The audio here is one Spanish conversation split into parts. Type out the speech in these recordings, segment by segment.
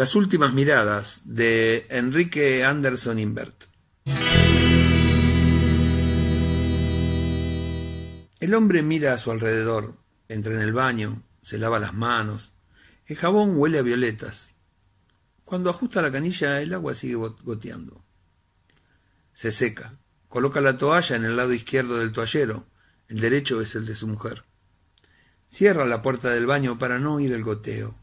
Las últimas miradas de Enrique Anderson Invert. El hombre mira a su alrededor, entra en el baño, se lava las manos. El jabón huele a violetas. Cuando ajusta la canilla, el agua sigue goteando. Se seca. Coloca la toalla en el lado izquierdo del toallero. El derecho es el de su mujer. Cierra la puerta del baño para no oír el goteo.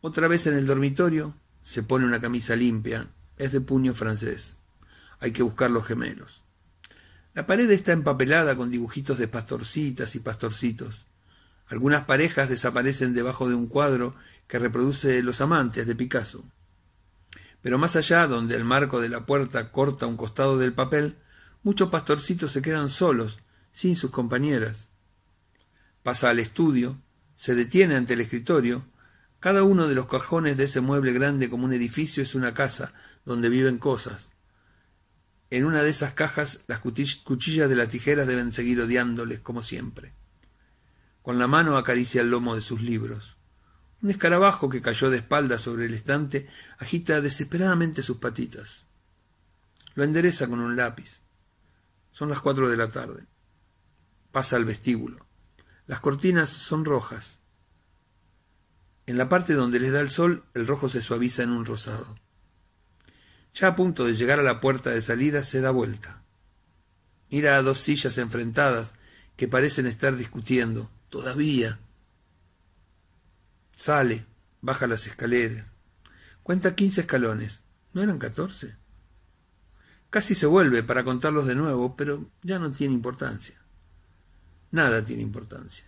Otra vez en el dormitorio, se pone una camisa limpia, es de puño francés. Hay que buscar los gemelos. La pared está empapelada con dibujitos de pastorcitas y pastorcitos. Algunas parejas desaparecen debajo de un cuadro que reproduce Los amantes de Picasso. Pero más allá, donde el marco de la puerta corta un costado del papel, muchos pastorcitos se quedan solos, sin sus compañeras. Pasa al estudio, se detiene ante el escritorio, cada uno de los cajones de ese mueble grande como un edificio es una casa donde viven cosas. En una de esas cajas las cuchillas de las tijeras deben seguir odiándoles como siempre. Con la mano acaricia el lomo de sus libros. Un escarabajo que cayó de espalda sobre el estante agita desesperadamente sus patitas. Lo endereza con un lápiz. Son las cuatro de la tarde. Pasa al vestíbulo. Las cortinas son rojas. En la parte donde les da el sol, el rojo se suaviza en un rosado. Ya a punto de llegar a la puerta de salida, se da vuelta. Mira a dos sillas enfrentadas que parecen estar discutiendo. Todavía. Sale, baja las escaleras. Cuenta quince escalones. ¿No eran catorce? Casi se vuelve para contarlos de nuevo, pero ya no tiene importancia. Nada tiene importancia.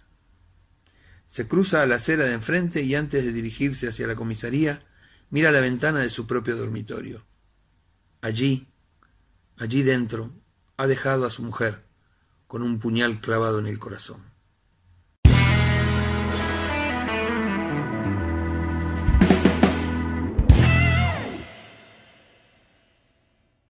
Se cruza a la acera de enfrente y antes de dirigirse hacia la comisaría, mira la ventana de su propio dormitorio. Allí, allí dentro, ha dejado a su mujer, con un puñal clavado en el corazón.